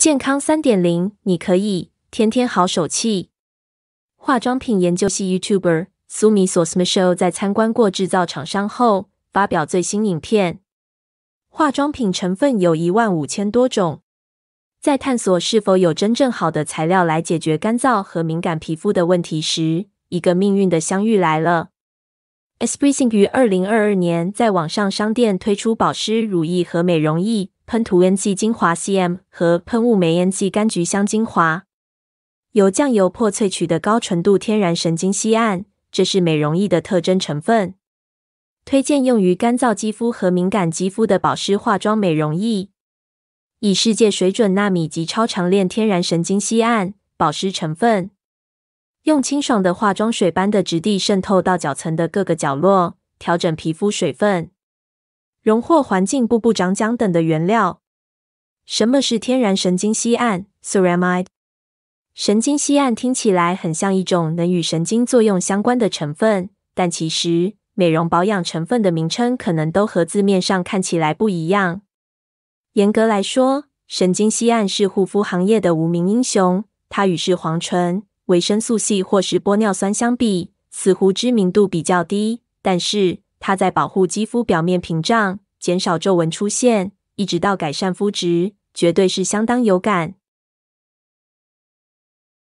健康三点零，你可以天天好手气。化妆品研究系 YouTuber 苏米索 s m i t h s h o 在参观过制造厂商后，发表最新影片。化妆品成分有一万五千多种，在探索是否有真正好的材料来解决干燥和敏感皮肤的问题时，一个命运的相遇来了。e s p r i s i n 于二零二二年在网上商店推出保湿乳液和美容液。喷涂 N G 精华 C M 和喷雾煤烟 N G 柑橘香精华，由酱油粕萃取的高纯度天然神经酰胺，这是美容液的特征成分。推荐用于干燥肌肤和敏感肌肤的保湿化妆美容液，以世界水准纳米级超长链天然神经酰胺保湿成分，用清爽的化妆水般的质地渗透到角层的各个角落，调整皮肤水分。荣获环境部部长奖等的原料，什么是天然神经酰胺 （ceramide）？神经酰胺听起来很像一种能与神经作用相关的成分，但其实美容保养成分的名称可能都和字面上看起来不一样。严格来说，神经酰胺是护肤行业的无名英雄，它与视黄醇、维生素 C 或是玻尿酸相比，似乎知名度比较低。但是它在保护肌肤表面屏障，减少皱纹出现，一直到改善肤质，绝对是相当有感。